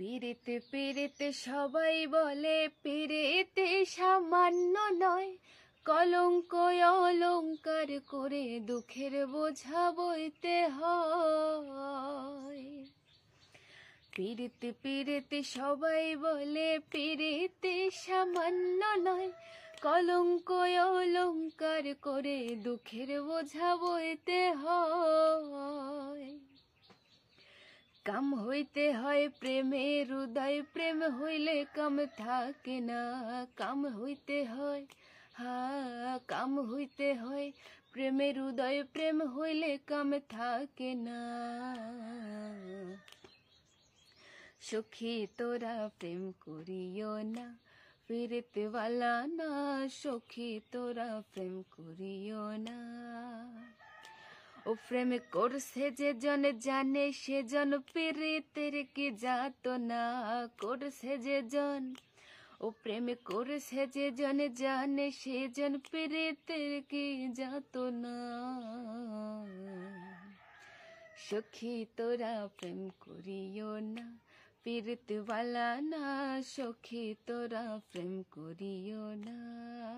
পেরেতে পেরেতে সবাই বলে পেরেতে সামান্য নয় কলঙ্ক অলঙ্কার করে দুঃখের বোঝা বইতে হয় পেরেতে পেরেতে সবাই বলে পেরেতে সামান্য নয় কলঙ্ক অলঙ্কার করে দুঃখের বোঝা বইতে হয় কাম হইতে হয় প্রেমের হৃদয় প্রেম হইলে কাম থাকে না কাম হইতে হয় হা কাম হইতে হয় প্রেমের হৃদয় প্রেম হইলে কাম থাকে না সখী তোরা প্রেম করিও না ফিরতেওয়ালা না সখী তোরা প্রেম করিও না ও প্রেম করছে যে জন জানে সে জন তেরে কি যাত না করছে যে জন ও প্রেম করছে যে জন জানে সে জন তেরে কি যাত না সখী তোরা প্রেম করিও না পীড়িতওয়ালা না সখী তোরা প্রেম করিও না